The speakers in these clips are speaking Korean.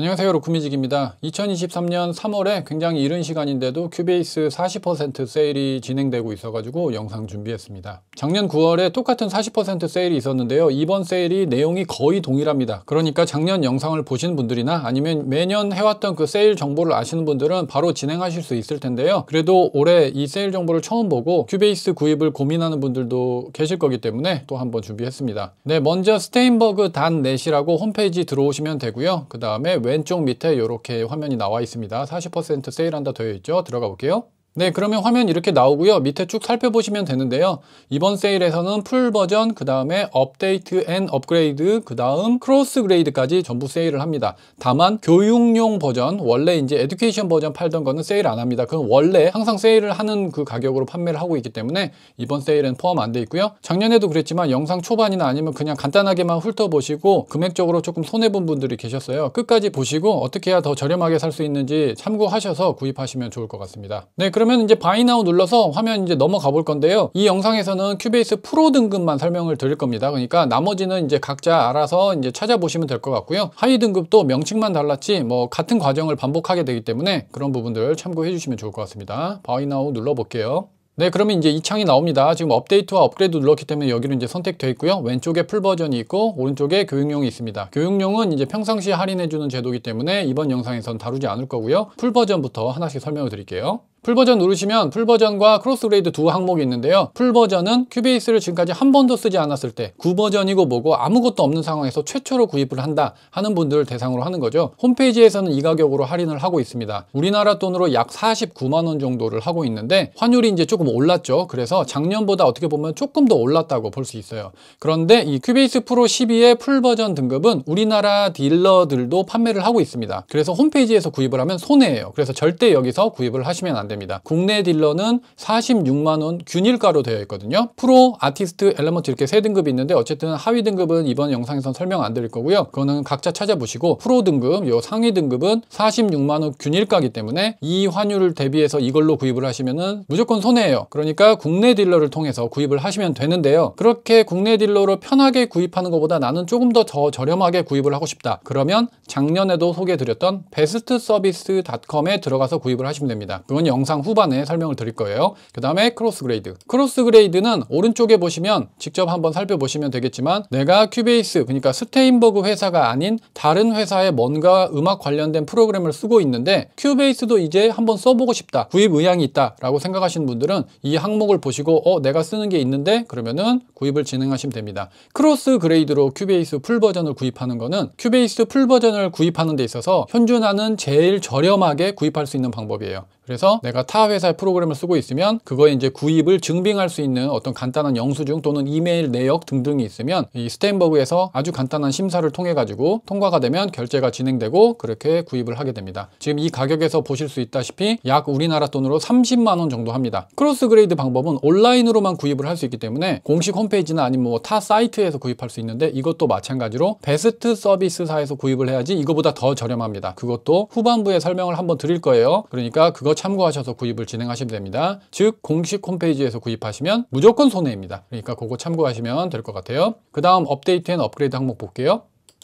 안녕하세요 로쿠미직입니다. 2023년 3월에 굉장히 이른 시간인데도 큐베이스 40% 세일이 진행되고 있어가지고 영상 준비했습니다. 작년 9월에 똑같은 40% 세일이 있었는데요. 이번 세일이 내용이 거의 동일합니다. 그러니까 작년 영상을 보신 분들이나 아니면 매년 해왔던 그 세일 정보를 아시는 분들은 바로 진행하실 수 있을 텐데요. 그래도 올해 이 세일 정보를 처음 보고 큐베이스 구입을 고민하는 분들도 계실 거기 때문에 또 한번 준비했습니다. 네, 먼저 스테인버그 단 넷이라고 홈페이지 들어오시면 되고요. 그 다음에 왼쪽 밑에 이렇게 화면이 나와 있습니다. 40% 세일한다 되어 있죠? 들어가 볼게요. 네 그러면 화면 이렇게 나오고요 밑에 쭉 살펴보시면 되는데요 이번 세일에서는 풀 버전 그 다음에 업데이트 앤 업그레이드 그 다음 크로스 그레이드까지 전부 세일을 합니다 다만 교육용 버전 원래 이제 에듀케이션 버전 팔던 거는 세일 안 합니다 그건 원래 항상 세일을 하는 그 가격으로 판매를 하고 있기 때문에 이번 세일은 포함 안 돼 있고요 작년에도 그랬지만 영상 초반이나 아니면 그냥 간단하게만 훑어보시고 금액적으로 조금 손해본 분들이 계셨어요 끝까지 보시고 어떻게 해야 더 저렴하게 살 수 있는지 참고하셔서 구입하시면 좋을 것 같습니다 네 그러면 그러면 이제 바이나우 눌러서 화면 이제 넘어가 볼 건데요. 이 영상에서는 큐베이스 프로 등급만 설명을 드릴 겁니다. 그러니까 나머지는 이제 각자 알아서 이제 찾아보시면 될 것 같고요. 하위 등급도 명칭만 달랐지 뭐 같은 과정을 반복하게 되기 때문에 그런 부분들 참고해 주시면 좋을 것 같습니다. 바이나우 눌러 볼게요. 네 그러면 이제 이 창이 나옵니다 지금 업데이트와 업그레이드 눌렀기 때문에 여기로 이제 선택되어 있고요 왼쪽에 풀 버전이 있고 오른쪽에 교육용이 있습니다 교육용은 이제 평상시 할인해주는 제도이기 때문에 이번 영상에선 다루지 않을 거고요 풀 버전부터 하나씩 설명을 드릴게요 풀버전 누르시면 풀버전과 크로스그레이드 두 항목이 있는데요. 풀버전은 큐베이스를 지금까지 한 번도 쓰지 않았을 때 구버전이고 뭐고 아무것도 없는 상황에서 최초로 구입을 한다 하는 분들을 대상으로 하는 거죠. 홈페이지에서는 이 가격으로 할인을 하고 있습니다. 우리나라 돈으로 약 49만 원 정도를 하고 있는데 환율이 이제 조금 올랐죠. 그래서 작년보다 어떻게 보면 조금 더 올랐다고 볼 수 있어요. 그런데 이 큐베이스 프로 12의 풀버전 등급은 우리나라 딜러들도 판매를 하고 있습니다. 그래서 홈페이지에서 구입을 하면 손해예요. 그래서 절대 여기서 구입을 하시면 안 됩니다. 국내 딜러는 46만 원 균일가로 되어 있거든요. 프로, 아티스트, 엘레먼트 이렇게 세 등급이 있는데 어쨌든 하위 등급은 이번 영상에선 설명 안 드릴 거고요. 그거는 각자 찾아보시고 프로 등급, 요 상위 등급은 46만 원 균일가기 때문에 이 환율을 대비해서 이걸로 구입을 하시면은 무조건 손해예요. 그러니까 국내 딜러를 통해서 구입을 하시면 되는데요. 그렇게 국내 딜러로 편하게 구입하는 것보다 나는 조금 더 저 저렴하게 구입을 하고 싶다. 그러면 작년에도 소개해드렸던 베스트서비스 c o m 에 들어가서 구입을 하시면 됩니다. 그건 영 영상 후반에 설명을 드릴 거예요. 그 다음에 크로스 그레이드. 크로스 그레이드는 오른쪽에 보시면 직접 한번 살펴보시면 되겠지만 내가 큐베이스, 그러니까 스테인버그 회사가 아닌 다른 회사의 뭔가 음악 관련된 프로그램을 쓰고 있는데 큐베이스도 이제 한번 써보고 싶다. 구입 의향이 있다. 라고 생각하시는 분들은 이 항목을 보시고 어 내가 쓰는 게 있는데 그러면은 구입을 진행하시면 됩니다. 크로스 그레이드로 큐베이스 풀 버전을 구입하는 거는 큐베이스 풀 버전을 구입하는 데 있어서 현존하는 제일 저렴하게 구입할 수 있는 방법이에요. 그래서 내가 타 회사의 프로그램을 쓰고 있으면 그거에 이제 구입을 증빙할 수 있는 어떤 간단한 영수증 또는 이메일 내역 등등이 있으면 이 스탠버그에서 아주 간단한 심사를 통해 가지고 통과가 되면 결제가 진행되고 그렇게 구입을 하게 됩니다. 지금 이 가격에서 보실 수 있다시피 약 우리나라 돈으로 30만 원 정도 합니다. 크로스 그레이드 방법은 온라인으로만 구입을 할 수 있기 때문에 공식 홈페이지나 아니면 뭐 타 사이트에서 구입할 수 있는데 이것도 마찬가지로 베스트 서비스사에서 구입을 해야지 이거보다 더 저렴합니다. 그것도 후반부에 설명을 한번 드릴 거예요. 그러니까 그거 참고하셔서 구입을 진행하시면 됩니다. 즉 공식 홈페이지에서 구입하시면 무조건 손해입니다. 그러니까 그거 참고하시면 될 것 같아요. 그 다음 업데이트 앤 업그레이드 항목 볼게요.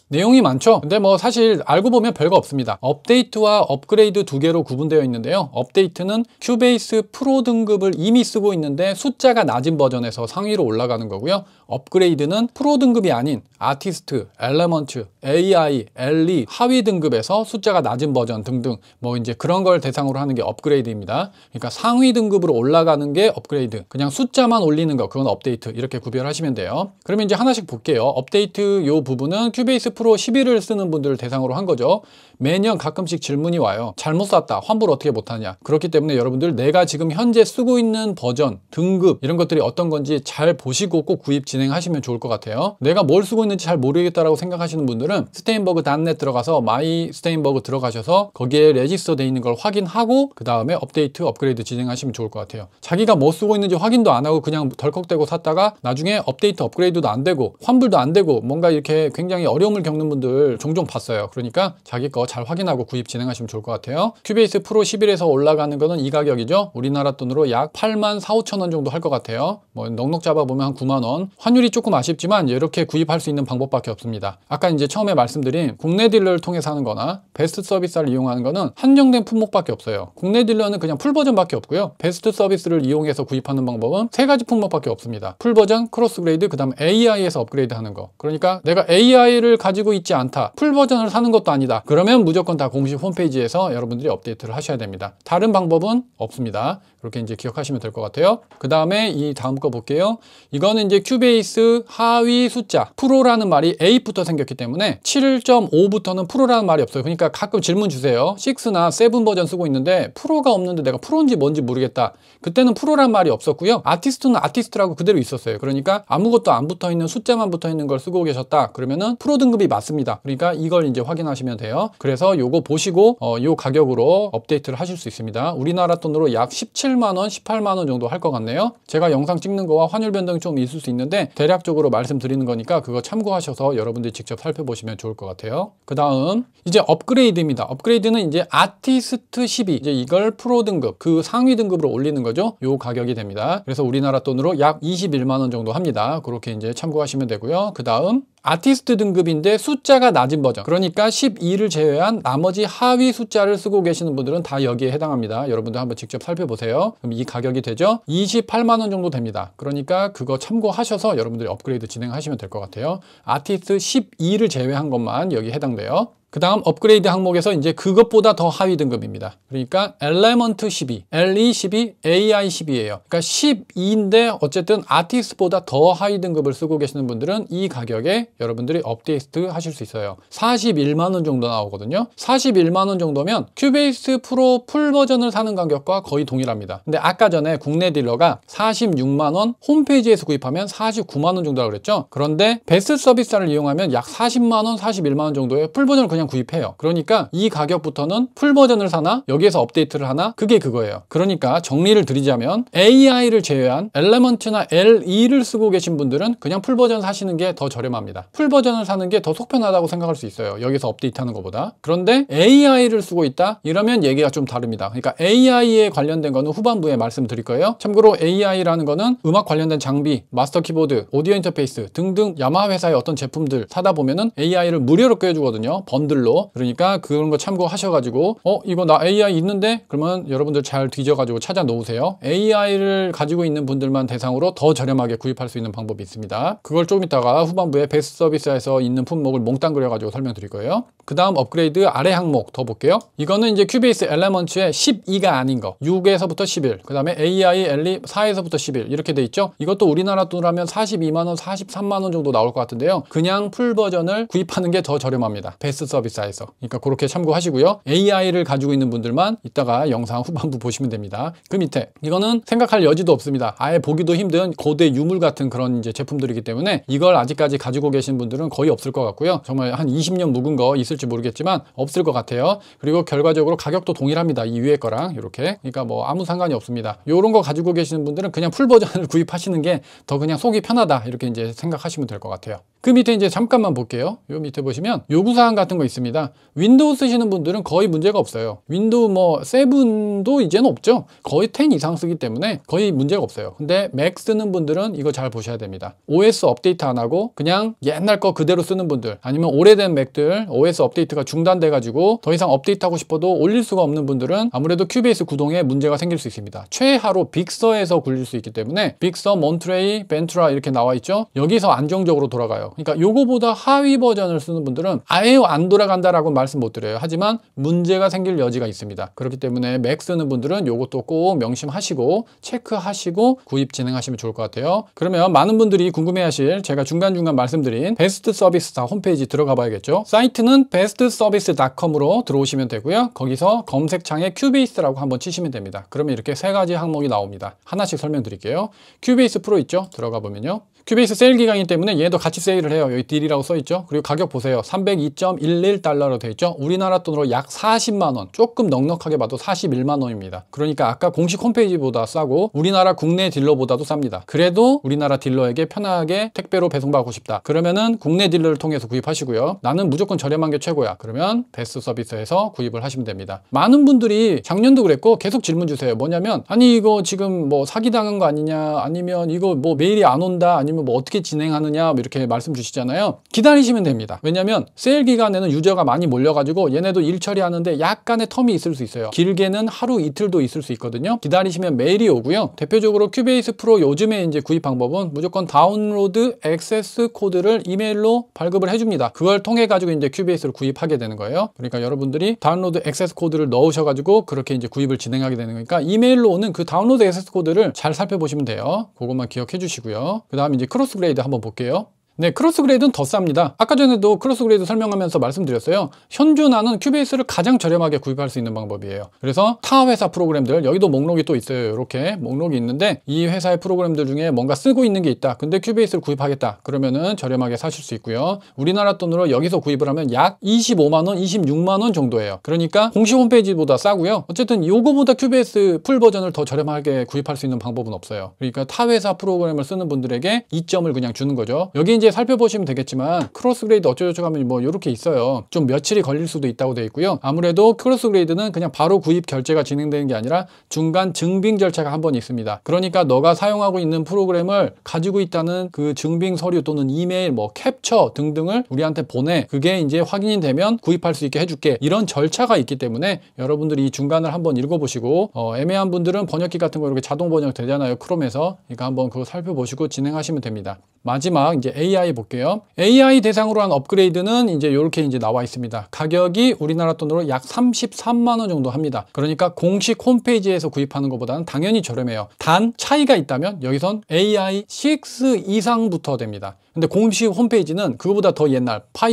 내용이 많죠? 근데 뭐 사실 알고 보면 별거 없습니다. 업데이트와 업그레이드 두 개로 구분되어 있는데요. 업데이트는 큐베이스 프로 등급을 이미 쓰고 있는데 숫자가 낮은 버전에서 상위로 올라가는 거고요. 업그레이드는 프로 등급이 아닌 아티스트, 엘레먼트, AI, 엘리, 하위 등급에서 숫자가 낮은 버전 등등 뭐 이제 그런 걸 대상으로 하는 게 업그레이드입니다. 그러니까 상위 등급으로 올라가는 게 업그레이드. 그냥 숫자만 올리는 거 그건 업데이트 이렇게 구별하시면 돼요. 그러면 이제 하나씩 볼게요. 업데이트 요 부분은 큐베이스 프로 11을 쓰는 분들을 대상으로 한 거죠. 매년 가끔씩 질문이 와요. 잘못 샀다. 환불 어떻게 못하냐. 그렇기 때문에 여러분들 내가 지금 현재 쓰고 있는 버전, 등급 이런 것들이 어떤 건지 잘 보시고 꼭 구입 진행하시면 좋을 것 같아요. 내가 뭘 쓰고 있는지 잘 모르겠다라고 생각하시는 분들은 스테인버그 단넷 들어가서 마이 스테인버그 들어가셔서 거기에 레지스터 돼 있는 걸 확인하고 그 다음에 업데이트, 업그레이드 진행하시면 좋을 것 같아요. 자기가 뭐 쓰고 있는지 확인도 안 하고 그냥 덜컥대고 샀다가 나중에 업데이트, 업그레이드도 안 되고 환불도 안 되고 뭔가 이렇게 굉장히 어려움을 겪는 분들 종종 봤어요. 그러니까 자기 거 잘 확인하고 구입 진행하시면 좋을 것 같아요. 큐베이스 프로 11에서 올라가는 거는 이 가격이죠. 우리나라 돈으로 약 8만 4, 5천 원 정도 할 것 같아요. 뭐 넉넉 잡아보면 한 9만 원. 환율이 조금 아쉽지만 이렇게 구입할 수 있는 방법밖에 없습니다. 아까 이제 처음에 말씀드린 국내 딜러를 통해서 하는 거나 베스트 서비스를 이용하는 거는 한정된 품목밖에 없어요. 국내 딜러는 그냥 풀버전밖에 없고요. 베스트 서비스를 이용해서 구입하는 방법은 세 가지 품목밖에 없습니다. 풀버전, 크로스그레이드, 그 다음 AI에서 업그레이드 하는 거. 그러니까 내가 AI를 가지 고 가지고 있지 않다. 풀 버전을 사는 것도 아니다. 그러면 무조건 다 공식 홈페이지에서 여러분들이 업데이트를 하셔야 됩니다. 다른 방법은 없습니다. 그렇게 이제 기억하시면 될 것 같아요. 그 다음에 이 다음 거 볼게요. 이거는 이제 큐베이스 하위 숫자 프로라는 말이 8부터 생겼기 때문에 7.5부터는 프로라는 말이 없어요. 그러니까 가끔 질문 주세요. 6나 7 버전 쓰고 있는데 프로가 없는데 내가 프로인지 뭔지 모르겠다. 그때는 프로란 말이 없었고요. 아티스트는 아티스트라고 그대로 있었어요. 그러니까 아무것도 안 붙어 있는 숫자만 붙어 있는 걸 쓰고 계셨다. 그러면은 프로 등급이 1이 맞습니다. 그러니까 이걸 이제 확인하시면 돼요. 그래서 요거 보시고 어, 요 가격으로 업데이트를 하실 수 있습니다. 우리나라 돈으로 약 17만원, 18만원 정도 할 것 같네요. 제가 영상 찍는 거와 환율 변동이 좀 있을 수 있는데 대략적으로 말씀드리는 거니까 그거 참고하셔서 여러분들이 직접 살펴보시면 좋을 것 같아요. 그 다음 이제 업그레이드입니다. 업그레이드는 이제 아티스트 12 이제 이걸 프로 등급 그 상위 등급으로 올리는 거죠. 요 가격이 됩니다. 그래서 우리나라 돈으로 약 21만 원 정도 합니다. 그렇게 이제 참고하시면 되고요. 그 다음 아티스트 등급인데 숫자가 낮은 버전 그러니까 12를 제외한 나머지 하위 숫자를 쓰고 계시는 분들은 다 여기에 해당합니다 여러분도 한번 직접 살펴보세요 그럼 이 가격이 되죠 28만원 정도 됩니다 그러니까 그거 참고하셔서 여러분들이 업그레이드 진행하시면 될 것 같아요 아티스트 12를 제외한 것만 여기 해당돼요 그 다음 업그레이드 항목에서 이제 그것보다 더 하위 등급입니다. 그러니까 엘레먼트 12, LE 12, AI 1 2이에요 그러니까 12인데 어쨌든 아티스트보다 더 하위 등급을 쓰고 계시는 분들은 이 가격에 여러분들이 업데이트 하실 수 있어요. 41만 원 정도 나오거든요. 41만 원 정도면 큐베이스 프로 풀 버전을 사는 가격과 거의 동일합니다. 근데 아까 전에 국내 딜러가 46만 원 홈페이지에서 구입하면 49만 원 정도라고 그랬죠. 그런데 베스트 서비스를 이용하면 약 40만 원, 41만 원 정도의 풀 버전을 그냥 버전을 구입해요. 그러니까 이 가격부터는 풀 버전을 사나 여기에서 업데이트를 하나 그게 그거예요. 그러니까 정리를 드리자면 AI를 제외한 엘레먼트나 LE를 쓰고 계신 분들은 그냥 풀 버전 사시는 게 더 저렴합니다. 풀 버전을 사는 게 더 속편하다고 생각할 수 있어요. 여기서 업데이트하는 것보다. 그런데 AI를 쓰고 있다? 이러면 얘기가 좀 다릅니다. 그러니까 AI에 관련된 거는 후반부에 말씀드릴 거예요. 참고로 AI라는 거는 음악 관련된 장비, 마스터 키보드, 오디오 인터페이스 등등 야마 회사의 어떤 제품들 사다 보면은 AI를 무료로 껴주거든요. 번 분들로 그러니까 그런 거 참고하셔가지고 어 이거 나 AI 있는데 그러면 여러분들 잘 뒤져가지고 찾아 놓으세요 AI를 가지고 있는 분들만 대상으로 더 저렴하게 구입할 수 있는 방법이 있습니다 그걸 조금 이따가 후반부에 베스트 서비스에서 있는 품목을 몽땅 그려가지고 설명드릴 거예요 그 다음 업그레이드 아래 항목 더 볼게요 이거는 이제 큐베이스 엘레먼츠의 12가 아닌 거 6에서부터 11, 그 다음에 AI 엘리 4에서부터 11 이렇게 돼 있죠 이것도 우리나라 돈으로 하면 42만원, 43만원 정도 나올 것 같은데요 그냥 풀 버전을 구입하는 게 더 저렴합니다 베스트 서비스에서 그러니까 그렇게 참고하시고요. AI를 가지고 있는 분들만 이따가 영상 후반부 보시면 됩니다. 그 밑에 이거는 생각할 여지도 없습니다. 아예 보기도 힘든 고대 유물 같은 그런 이제 제품들이기 때문에 이걸 아직까지 가지고 계신 분들은 거의 없을 것 같고요. 정말 한 20년 묵은 거 있을지 모르겠지만 없을 것 같아요. 그리고 결과적으로 가격도 동일합니다. 이 위에 거랑 이렇게 그러니까 뭐 아무 상관이 없습니다. 이런 거 가지고 계시는 분들은 그냥 풀 버전을 구입하시는 게 더 그냥 속이 편하다 이렇게 이제 생각하시면 될 것 같아요. 그 밑에 이제 잠깐만 볼게요. 요 밑에 보시면 요구사항 같은 거 있습니다. 윈도우 쓰시는 분들은 거의 문제가 없어요. 윈도우 뭐 7도 이제는 없죠. 거의 10 이상 쓰기 때문에 거의 문제가 없어요. 근데 맥 쓰는 분들은 이거 잘 보셔야 됩니다. OS 업데이트 안 하고 그냥 옛날 거 그대로 쓰는 분들 아니면 오래된 맥들 OS 업데이트가 중단돼가지고 더 이상 업데이트하고 싶어도 올릴 수가 없는 분들은 아무래도 큐베이스 구동에 문제가 생길 수 있습니다. 최하로 빅서에서 굴릴 수 있기 때문에 빅서, 몬트레이, 벤트라 이렇게 나와 있죠. 여기서 안정적으로 돌아가요. 그러니까 요거보다 하위 버전을 쓰는 분들은 아예 안 돌아간다라고 말씀 못 드려요. 하지만 문제가 생길 여지가 있습니다. 그렇기 때문에 맥 쓰는 분들은 요것도 꼭 명심하시고 체크하시고 구입 진행하시면 좋을 것 같아요. 그러면 많은 분들이 궁금해하실 제가 중간중간 말씀드린 베스트 서비스다 홈페이지 들어가 봐야겠죠. 사이트는 bestservice.com으로 들어오시면 되고요. 거기서 검색창에 큐베이스라고 한번 치시면 됩니다. 그러면 이렇게 세 가지 항목이 나옵니다. 하나씩 설명드릴게요. 큐베이스 프로 있죠? 들어가 보면요. 큐베이스 세일 기간이기 때문에 얘도 같이 세일을 해요. 여기 딜이라고 써있죠. 그리고 가격 보세요. 302.11달러로 돼있죠. 우리나라 돈으로 약 40만원, 조금 넉넉하게 봐도 41만원입니다. 그러니까 아까 공식 홈페이지보다 싸고 우리나라 국내 딜러보다도 쌉니다. 그래도 우리나라 딜러에게 편하게 택배로 배송받고 싶다. 그러면은 국내 딜러를 통해서 구입하시고요. 나는 무조건 저렴한 게 최고야. 그러면 베스트 서비스에서 구입을 하시면 됩니다. 많은 분들이 작년도 그랬고 계속 질문 주세요. 뭐냐면 아니 이거 지금 뭐 사기당한 거 아니냐 아니면 이거 뭐 메일이 안 온다 아니면 뭐 어떻게 진행하느냐 뭐 이렇게 말씀 주시잖아요 기다리시면 됩니다 왜냐면 세일 기간에는 유저가 많이 몰려가지고 얘네도 일 처리하는데 약간의 텀이 있을 수 있어요 길게는 하루 이틀도 있을 수 있거든요 기다리시면 메일이 오고요 대표적으로 큐베이스 프로 요즘에 이제 구입 방법은 무조건 다운로드 액세스 코드를 이메일로 발급을 해줍니다 그걸 통해 가지고 이제 큐베이스를 구입하게 되는 거예요 그러니까 여러분들이 다운로드 액세스 코드를 넣으셔가지고 그렇게 이제 구입을 진행하게 되는 거니까 이메일로 오는 그 다운로드 액세스 코드를 잘 살펴보시면 돼요 그것만 기억해 주시고요 그 다음 이제 크로스 그레이드 한번 볼게요. 네, 크로스그레이드는 더 쌉니다. 아까 전에도 크로스그레이드 설명하면서 말씀드렸어요. 현존하는 큐베이스를 가장 저렴하게 구입할 수 있는 방법이에요. 그래서 타 회사 프로그램들, 여기도 목록이 또 있어요. 이렇게 목록이 있는데 이 회사의 프로그램들 중에 뭔가 쓰고 있는 게 있다. 근데 큐베이스를 구입하겠다. 그러면은 저렴하게 사실 수 있고요. 우리나라 돈으로 여기서 구입을 하면 약 25만원, 26만원 정도예요. 그러니까 공식 홈페이지보다 싸고요. 어쨌든 이거보다 큐베이스 풀 버전을 더 저렴하게 구입할 수 있는 방법은 없어요. 그러니까 타 회사 프로그램을 쓰는 분들에게 이점을 그냥 주는 거죠. 여기 이제 여기 살펴보시면 되겠지만 크로스 그레이드 어쩌고저쩌고 하면 뭐 이렇게 있어요 좀 며칠이 걸릴 수도 있다고 되어 있고요 아무래도 크로스 그레이드는 그냥 바로 구입 결제가 진행되는 게 아니라 중간 증빙 절차가 한 번 있습니다 그러니까 너가 사용하고 있는 프로그램을 가지고 있다는 그 증빙 서류 또는 이메일 뭐 캡처 등등을 우리한테 보내 그게 이제 확인이 되면 구입할 수 있게 해줄게 이런 절차가 있기 때문에 여러분들이 이 중간을 한번 읽어보시고 어, 애매한 분들은 번역기 같은 거 이렇게 자동 번역 되잖아요 크롬에서 그러니까 한번 그거 살펴보시고 진행하시면 됩니다 마지막 이제 a AI 볼게요. AI 대상으로 한 업그레이드는 이제 이렇게 이제 나와 있습니다. 가격이 우리나라 돈으로 약 33만 원 정도 합니다. 그러니까 공식 홈페이지에서 구입하는 것보다는 당연히 저렴해요. 단 차이가 있다면 여기선 AI 6 이상부터 됩니다. 근데 공식 홈페이지는 그거보다 더 옛날 5, 4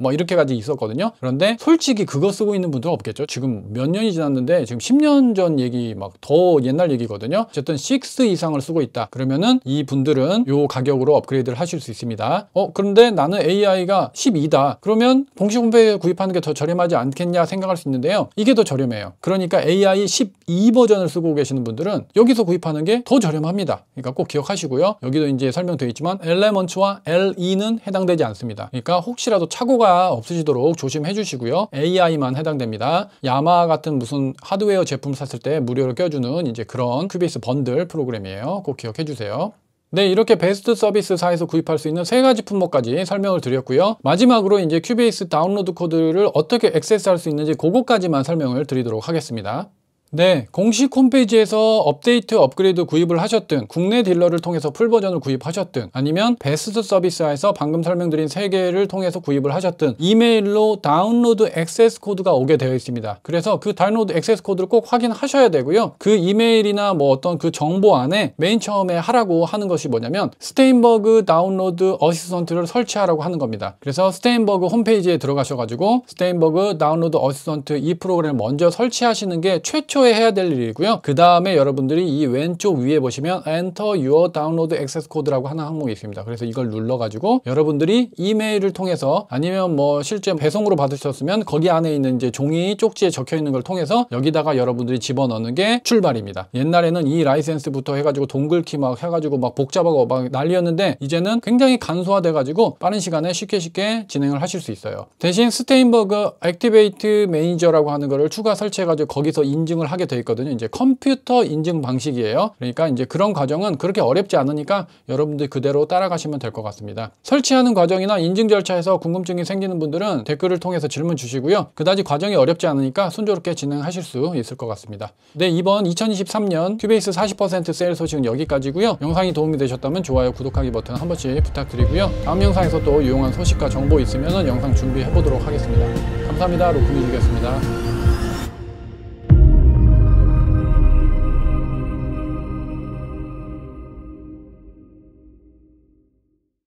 뭐 이렇게까지 있었거든요. 그런데 솔직히 그거 쓰고 있는 분들은 없겠죠. 지금 몇 년이 지났는데 지금 10년 전 얘기 막 더 옛날 얘기거든요. 어쨌든 6 이상을 쓰고 있다. 그러면은 이 분들은 요 가격으로 업그레이드를 하실 수 있습니다. 어 그런데 나는 AI가 12다. 그러면 공식 홈페이지 구입하는 게 더 저렴하지 않겠냐 생각할 수 있는데요. 이게 더 저렴해요. 그러니까 AI 12 버전을 쓰고 계시는 분들은 여기서 구입하는 게 더 저렴합니다. 그러니까 꼭 기억하시고요. 여기도 이제 설명되어 있지만 엘레먼츠와 L와 2는 해당되지 않습니다. 그러니까 혹시라도 착오가 없으시도록 조심해 주시고요. AI만 해당됩니다. 야마 같은 무슨 하드웨어 제품 샀을 때 무료로 껴주는 이제 그런 큐비스 번들 프로그램이에요. 꼭 기억해 주세요. 네, 이렇게 베스트 서비스사에서 구입할 수 있는 세 가지 품목까지 설명을 드렸고요. 마지막으로 이제 큐베이스 다운로드 코드를 어떻게 액세스할 수 있는지 그것까지만 설명을 드리도록 하겠습니다. 네, 공식 홈페이지에서 업데이트 업그레이드 구입을 하셨든 국내 딜러를 통해서 풀버전을 구입하셨든 아니면 베스트 서비스에서 방금 설명드린 3개를 통해서 구입을 하셨든 이메일로 다운로드 액세스 코드가 오게 되어 있습니다. 그래서 그 다운로드 액세스 코드를 꼭 확인하셔야 되고요. 그 이메일이나 뭐 어떤 그 정보 안에 맨 처음에 하라고 하는 것이 뭐냐면 스테인버그 다운로드 어시스턴트를 설치하라고 하는 겁니다. 그래서 스테인버그 홈페이지에 들어가셔가지고 스테인버그 다운로드 어시스턴트 이 프로그램을 먼저 설치하시는 게 최초 최초에 해야 될 일이고요. 그 다음에 여러분들이 이 왼쪽 위에 보시면 Enter Your Download Access Code라고 하는 항목이 있습니다. 그래서 이걸 눌러가지고 여러분들이 이메일을 통해서 아니면 뭐 실제 배송으로 받으셨으면 거기 안에 있는 이제 종이 쪽지에 적혀 있는 걸 통해서 여기다가 여러분들이 집어넣는 게 출발입니다. 옛날에는 이 라이센스부터 해가지고 동글키 막 해가지고 막 복잡하고 막 난리였는데 이제는 굉장히 간소화돼가지고 빠른 시간에 쉽게 쉽게 진행을 하실 수 있어요. 대신 스테인버그 액티베이트 매니저라고 하는 거를 추가 설치해가지고 거기서 인증을 하게 돼 있거든요. 이제 컴퓨터 인증 방식이에요. 그러니까 이제 그런 과정은 그렇게 어렵지 않으니까 여러분들 그대로 따라가시면 될 것 같습니다. 설치하는 과정이나 인증 절차에서 궁금증이 생기는 분들은 댓글을 통해서 질문 주시고요. 그다지 과정이 어렵지 않으니까 순조롭게 진행하실 수 있을 것 같습니다. 네, 이번 2023년 큐베이스 40% 세일 소식은 여기까지고요. 영상이 도움이 되셨다면 좋아요, 구독하기 버튼 한 번씩 부탁드리고요. 다음 영상에서 또 유용한 소식과 정보 있으면 영상 준비해 보도록 하겠습니다. 감사합니다. 로크뮤직이었습니다.